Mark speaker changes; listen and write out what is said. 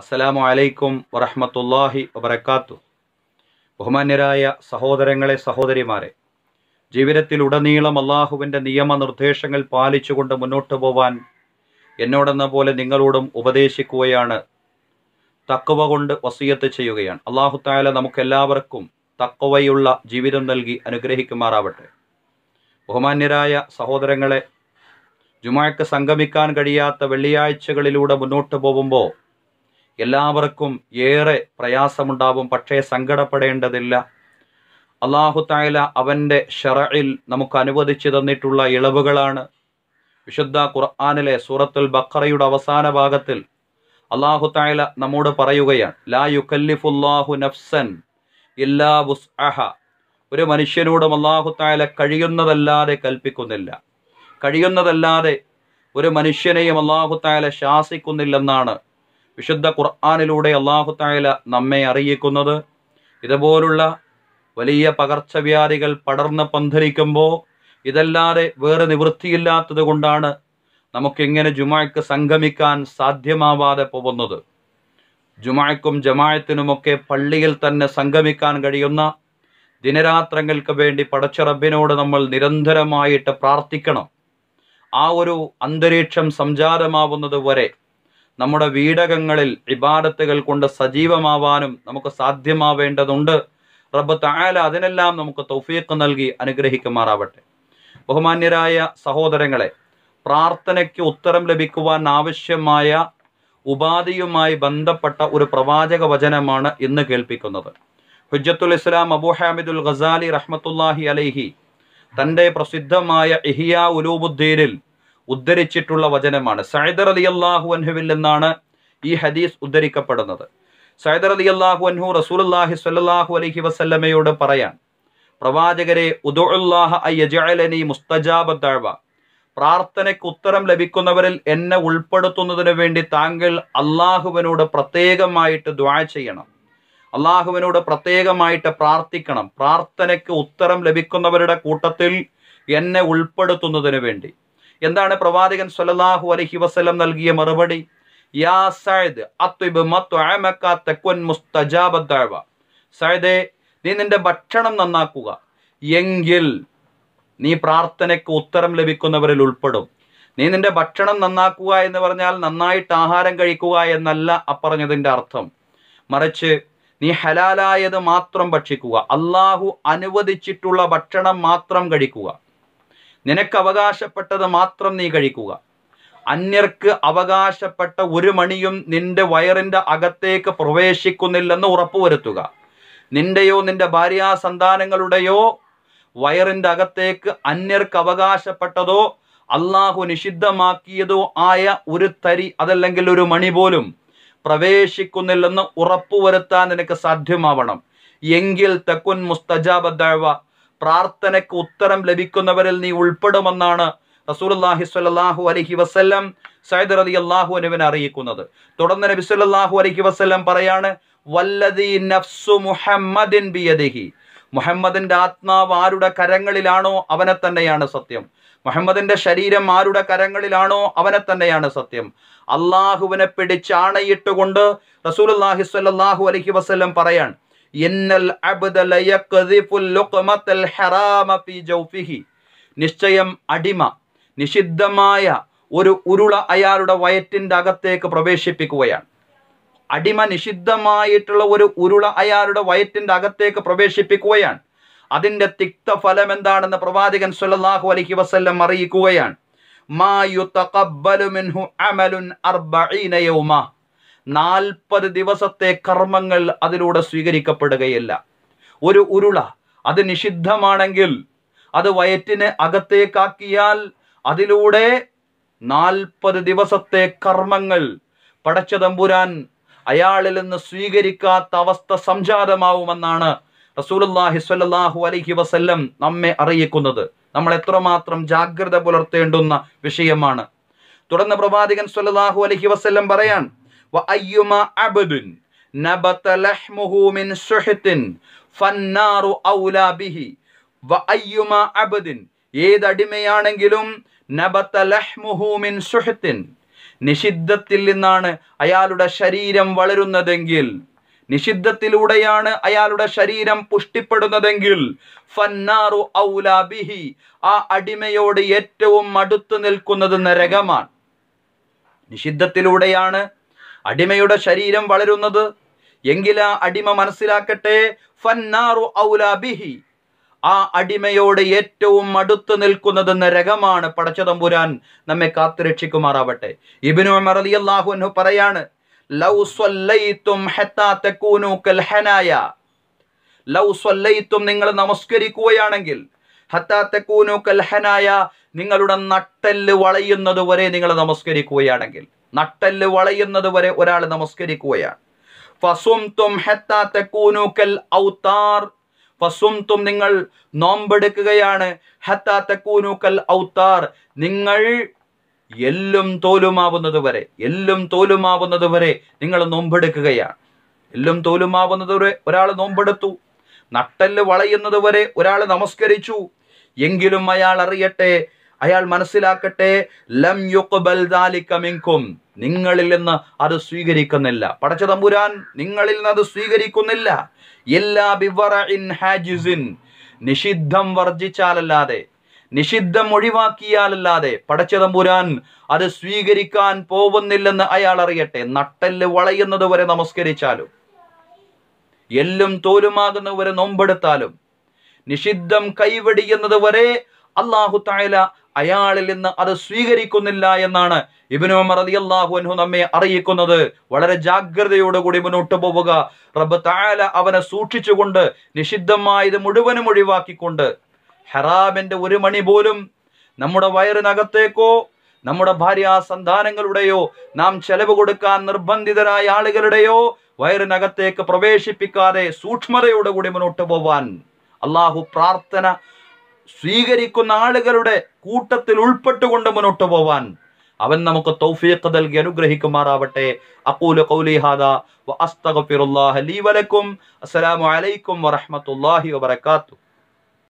Speaker 1: അസ്സലാമു അലൈക്കും വറഹമത്തല്ലാഹി വബർക്കാത്തു ബഹുമാന്യരായ സഹോദരങ്ങളെ സഹോദരിമാരെ ജീവിതത്തിലുടനീളം അള്ളാഹുവിൻ്റെ നിയമനിർദ്ദേശങ്ങൾ പാലിച്ചുകൊണ്ട് മുന്നോട്ട് പോവാൻ എന്നോടെന്ന പോലെ നിങ്ങളോടും ഉപദേശിക്കുകയാണ് തക്കവ കൊണ്ട് വസീയത്ത് ചെയ്യുകയാണ് അള്ളാഹു താല നമുക്കെല്ലാവർക്കും തക്കവയുള്ള ജീവിതം നൽകി അനുഗ്രഹിക്കുമാറാവട്ടെ ബഹുമാന്യരായ സഹോദരങ്ങളെ ജുമാക്ക് സംഗമിക്കാൻ കഴിയാത്ത വെള്ളിയാഴ്ചകളിലൂടെ മുന്നോട്ട് പോകുമ്പോൾ എല്ലാവർക്കും ഏറെ പ്രയാസമുണ്ടാവും പക്ഷേ സങ്കടപ്പെടേണ്ടതില്ല അള്ളാഹു തായാല അവൻ്റെ ഷറയിൽ നമുക്ക് അനുവദിച്ചു തന്നിട്ടുള്ള ഇളവുകളാണ് വിശുദ്ധ ഖുർആാനിലെ സൂറത്തുൽ ബക്കറയുടെ അവസാന ഭാഗത്തിൽ അള്ളാഹു തായാല നമ്മോട് പറയുകയാണ് ലാ യുക്കല്ലിഫുല്ലാഹു നഫ്സൻ ഇല്ലാ അഹ ഒരു മനുഷ്യനോടും അള്ളാഹു തായാല കഴിയുന്നതല്ലാതെ കൽപ്പിക്കുന്നില്ല കഴിയുന്നതല്ലാതെ ഒരു മനുഷ്യനെയും അള്ളാഹു തായാല ശാസിക്കുന്നില്ലെന്നാണ് വിശുദ്ധ ഖുർആാനിലൂടെ തായാല നമ്മെ അറിയിക്കുന്നത് ഇതുപോലുള്ള വലിയ പകർച്ചവ്യാധികൾ പടർന്ന് പന്തലിക്കുമ്പോൾ ഇതല്ലാതെ വേറെ നിവൃത്തിയില്ലാത്തത് കൊണ്ടാണ് നമുക്കിങ്ങനെ ജുമായ്ക്ക് സംഗമിക്കാൻ സാധ്യമാവാതെ പോകുന്നത് ജുമായ്ക്കും ജമായത്തിനുമൊക്കെ പള്ളിയിൽ തന്നെ സംഗമിക്കാൻ കഴിയുന്ന ദിനരാത്രങ്ങൾക്ക് വേണ്ടി റബ്ബിനോട് നമ്മൾ നിരന്തരമായിട്ട് പ്രാർത്ഥിക്കണം ആ ഒരു അന്തരീക്ഷം സംജാതമാവുന്നത് വരെ നമ്മുടെ വീടകങ്ങളിൽ ഇബാദത്തുകൾ കൊണ്ട് സജീവമാവാനും നമുക്ക് സാധ്യമാവേണ്ടതുണ്ട് റബ്ബ് തായാല അതിനെല്ലാം നമുക്ക് തൗഫീഖ് നൽകി അനുഗ്രഹിക്കുമാറാവട്ടെ ബഹുമാന്യരായ സഹോദരങ്ങളെ പ്രാർത്ഥനയ്ക്ക് ഉത്തരം ലഭിക്കുവാൻ ആവശ്യമായ ഉപാധിയുമായി ബന്ധപ്പെട്ട ഒരു പ്രവാചക വചനമാണ് ഇന്ന് കേൾപ്പിക്കുന്നത് ഹുജ്ജത്തുൽ ഇസ്ലാം അബു ഹാമിദുൽ ഖസാലി റഹ്മത്തുല്ലാഹി അലൈഹി തൻ്റെ പ്രസിദ്ധമായ ഇഹിയ ഉലൂബുദ്ദീനിൽ ഉദ്ധരിച്ചിട്ടുള്ള വചനമാണ് സൈദർ അലി അള്ളാഹു അൻഹുവിൽ നിന്നാണ് ഈ ഹദീസ് ഉദ്ധരിക്കപ്പെടുന്നത് സൈദർ അലി അള്ളാഹു അൻഹു അല്ലാഹി സ്വല്ലാഹു അലഹി വസ്ല്ലമയോട് പറയാൻ പ്രവാചകരെ ഉദുല്ലാഹ മുസ്തജാബ പ്രാർത്ഥനയ്ക്ക് ഉത്തരം ലഭിക്കുന്നവരിൽ എന്നെ ഉൾപ്പെടുത്തുന്നതിന് വേണ്ടി താങ്കൾ അള്ളാഹുവിനോട് പ്രത്യേകമായിട്ട് ദ്വാ ചെയ്യണം അള്ളാഹുവിനോട് പ്രത്യേകമായിട്ട് പ്രാർത്ഥിക്കണം പ്രാർത്ഥനയ്ക്ക് ഉത്തരം ലഭിക്കുന്നവരുടെ കൂട്ടത്തിൽ എന്നെ ഉൾപ്പെടുത്തുന്നതിന് വേണ്ടി എന്താണ് പ്രവാചകൻ സൊല്ലാഹു അലഹി വസ്ലം നൽകിയ മറുപടി യാ സയദ് സയദേ നീ നിന്റെ ഭക്ഷണം നന്നാക്കുക എങ്കിൽ നീ പ്രാർത്ഥനയ്ക്ക് ഉത്തരം ലഭിക്കുന്നവരിൽ ഉൾപ്പെടും നീ നിന്റെ ഭക്ഷണം നന്നാക്കുക എന്ന് പറഞ്ഞാൽ നന്നായിട്ട് ആഹാരം കഴിക്കുക എന്നല്ല അപ്പറഞ്ഞതിൻ്റെ അർത്ഥം മറിച്ച് നീ ഹലാലായത് മാത്രം ഭക്ഷിക്കുക അള്ളാഹു അനുവദിച്ചിട്ടുള്ള ഭക്ഷണം മാത്രം കഴിക്കുക നിനക്ക് അവകാശപ്പെട്ടത് മാത്രം നീ കഴിക്കുക അന്യർക്ക് അവകാശപ്പെട്ട ഒരു മണിയും നിന്റെ വയറിൻ്റെ അകത്തേക്ക് പ്രവേശിക്കുന്നില്ലെന്ന് ഉറപ്പുവരുത്തുക നിന്റെയോ നിന്റെ ഭാര്യാ സന്താനങ്ങളുടെയോ വയറിൻ്റെ അകത്തേക്ക് അന്യർക്ക് അവകാശപ്പെട്ടതോ അള്ളാഹു നിഷിദ്ധമാക്കിയതോ ആയ ഒരു തരി അതല്ലെങ്കിൽ ഒരു മണി പോലും പ്രവേശിക്കുന്നില്ലെന്ന് ഉറപ്പുവരുത്താൻ നിനക്ക് സാധ്യമാവണം എങ്കിൽ തെക്കുൻ മുസ്തജാബ് ദഴവ പ്രാർത്ഥനയ്ക്ക് ഉത്തരം ലഭിക്കുന്നവരിൽ നീ ഉൾപ്പെടുമെന്നാണ് റസൂലി സ്വല്ലാഹു അലഹി വസ്ല്ലം സൈദർ അലി അള്ളാഹു അനുവിനെ അറിയിക്കുന്നത് തുടർന്ന് നബി സല്ലാഹു അലഹി വസ്ല്ലം പറയാണ് നഫ്സു മുഹമ്മദിൻ മുഹമ്മദിന്റെ ആത്മാവ് ആരുടെ കരങ്ങളിലാണോ അവനെ തന്നെയാണ് സത്യം മുഹമ്മദിന്റെ ശരീരം ആരുടെ കരങ്ങളിലാണോ അവനെ തന്നെയാണ് സത്യം അള്ളാഹുവിനെ പിടിച്ചാണയിട്ടുകൊണ്ട് റസൂൽ അള്ളാഹി സ്വല്ലാഹു അലഹി വസ്ല്ലം പറയാൻ ഇന്നൽ നിശ്ചയം അടിമ നിഷിദ്ധമായ ഒരു ഉരുള അയാളുടെ വയറ്റിൻ്റെ അകത്തേക്ക് പ്രവേശിപ്പിക്കുകയാണ് അടിമ നിഷിദ്ധമായിട്ടുള്ള ഒരു ഉരുള അയാളുടെ വയറ്റിൻ്റെ അകത്തേക്ക് പ്രവേശിപ്പിക്കുകയാണ് അതിൻ്റെ തിക്ത ഫലം എന്താണെന്ന് പ്രവാചകൻ സുല്ലാഹു അലഹി വസ്ല്ലം അറിയിക്കുകയാണ് മാ യു മിൻഹു അമലുൻ അർബഈന യൗമാ നാൽപ്പത് ദിവസത്തെ കർമ്മങ്ങൾ അതിലൂടെ സ്വീകരിക്കപ്പെടുകയില്ല ഒരു ഉരുള അത് നിഷിദ്ധമാണെങ്കിൽ അത് വയറ്റിന് അകത്തേക്കാക്കിയാൽ അതിലൂടെ നാൽപ്പത് ദിവസത്തെ കർമ്മങ്ങൾ പടച്ച തമ്പുരാൻ അയാളിൽ നിന്ന് സ്വീകരിക്കാത്ത അവസ്ഥ സംജാതമാവുമെന്നാണ് റസൂലുല്ലാഹി സ്വല്ലാഹു അലൈഹി വസല്ലം നമ്മെ അറിയിക്കുന്നത് നമ്മൾ എത്രമാത്രം ജാഗ്രത പുലർത്തേണ്ടുന്ന വിഷയമാണ് തുടർന്ന് പ്രവാചകൻ സ്വല്ലാഹു അലഹി വസ്ല്ലം പറയാൻ വഅയ്യുമ അബദുൻ നബത ലഹ്മുഹു മിൻ സുഹത്തിൻ ഫന്നാറു ഔലാ ബിഹി വഅയ്യുമ അബദിൻ ഏതടിമയാണെങ്കിലും നബത ലഹ്മുഹു മിൻ സുഹത്തിൻ നിഷിദ്ധത്തിൽ നിന്നാണ് അയാളുടെ ശരീരം വളരുന്നതെങ്കിൽ നിഷിദ്ധത്തിലൂടെയാണ് അയാളുടെ ശരീരം പുഷ്ടിപ്പെടുന്നതെങ്കിൽ ഫന്നാറു ഔലാബിഹി ആ അടിമയോട് ഏറ്റവും അടുത്തു നിൽക്കുന്നത് നരകമാണ് നിഷിദ്ധത്തിലൂടെയാണ് അടിമയുടെ ശരീരം വളരുന്നത് എങ്കിൽ ആ അടിമ മനസ്സിലാക്കട്ടെ ഫന്നാറു ഔലാബിഹി ആ അടിമയോട് ഏറ്റവും അടുത്ത് നിൽക്കുന്നത് നരകമാണ് പടച്ചതമ്പുരാൻ നമ്മെ കാത്തുരക്ഷിക്കുമാറാവട്ടെ ഇബിനു ഉമർ അലിയല്ലാഹു അൻഹു പറയാണ് ലൗ ഹത്താ കൽ ഹനായ ലൗ നിങ്ങൾ നമസ്കരിക്കുകയാണെങ്കിൽ നിങ്ങളുടെ നട്ടെല്ല് വളയുന്നത് വരെ നിങ്ങൾ നമസ്കരിക്കുകയാണെങ്കിൽ നട്ടെല്ല് വളയുന്നത് വരെ ഒരാൾ നമസ്കരിക്കുകയാണ് ഫസുംതും ഹെത്താത്തക്കൂനൂക്കൽ നിങ്ങൾ നോമ്പെടുക്കുകയാണ് നിങ്ങൾ എല്ലും തോലുമാവുന്നത് വരെ എല്ലും തോലുമാവുന്നത് വരെ നിങ്ങൾ നോമ്പെടുക്കുകയാണ് എല്ലും തോലുമാവുന്നത് വരെ ഒരാൾ നോമ്പെടുത്തു നട്ടെല്ല് വളയുന്നത് വരെ ഒരാൾ നമസ്കരിച്ചു എങ്കിലും അയാൾ അറിയട്ടെ അയാൾ മനസ്സിലാക്കട്ടെ ലം യുക്ബൽ ദാലിക്കമിങ്കും നിങ്ങളിൽ നിന്ന് അത് സ്വീകരിക്കുന്നില്ല പടച്ച തമ്പുരാൻ നിങ്ങളിൽ നിന്ന് അത് സ്വീകരിക്കുന്നില്ല എല്ലാ ബിവറ ഇൻ ഹാജിസിൻ നിഷിദ്ധം വർജിച്ചാലല്ലാതെ നിഷിദ്ധം ഒഴിവാക്കിയാലല്ലാതെ പടച്ചതമ്പുരാൻ അത് സ്വീകരിക്കാൻ പോകുന്നില്ലെന്ന് അയാൾ അറിയട്ടെ നട്ടല് വളയുന്നത് വരെ നമസ്കരിച്ചാലും എല്ലും തോലുമാകുന്നവരെ നോമ്പെടുത്താലും നിഷിദ്ധം കൈവെടിയുന്നത് വരെ അള്ളാഹു തായാല അയാളിൽ നിന്ന് അത് സ്വീകരിക്കുന്നില്ല എന്നാണ് ഇബിനു ഉമർ റളിയല്ലാഹു അൻഹു നമ്മെ അറിയിക്കുന്നത് വളരെ കൂടി മുന്നോട്ട് പോവുക റബ്ബ് താല അവനെ സൂക്ഷിച്ചുകൊണ്ട് നിഷിദ്ധമായത് മുഴുവനും ഒഴിവാക്കിക്കൊണ്ട് ഹറാമിന്റെ ഒരു മണി പോലും നമ്മുടെ വയറിനകത്തേക്കോ നമ്മുടെ ഭാര്യ സന്താനങ്ങളുടെയോ നാം ചെലവ് കൊടുക്കാൻ നിർബന്ധിതരായ ആളുകളുടെയോ വയറിനകത്തേക്ക് പ്രവേശിപ്പിക്കാതെ സൂക്ഷ്മതയോടുകൂടി മുന്നോട്ട് പോവാൻ അള്ളാഹു പ്രാർത്ഥന സ്വീകരിക്കുന്ന ആളുകളുടെ കൂട്ടത്തിൽ ഉൾപ്പെട്ടുകൊണ്ട് മുന്നോട്ട് പോവാൻ അവൻ നമുക്ക് തൗഫീഖ് നൽകി അനുഗ്രഹിക്കുമാറാവട്ടെ അക്കൂല ഹാദാ വ അസ്തഗ്ഫിറുല്ലാഹ ലീ വലക്കും അസ്സലാമു അലൈക്കും വ വ ബറകാതുഹു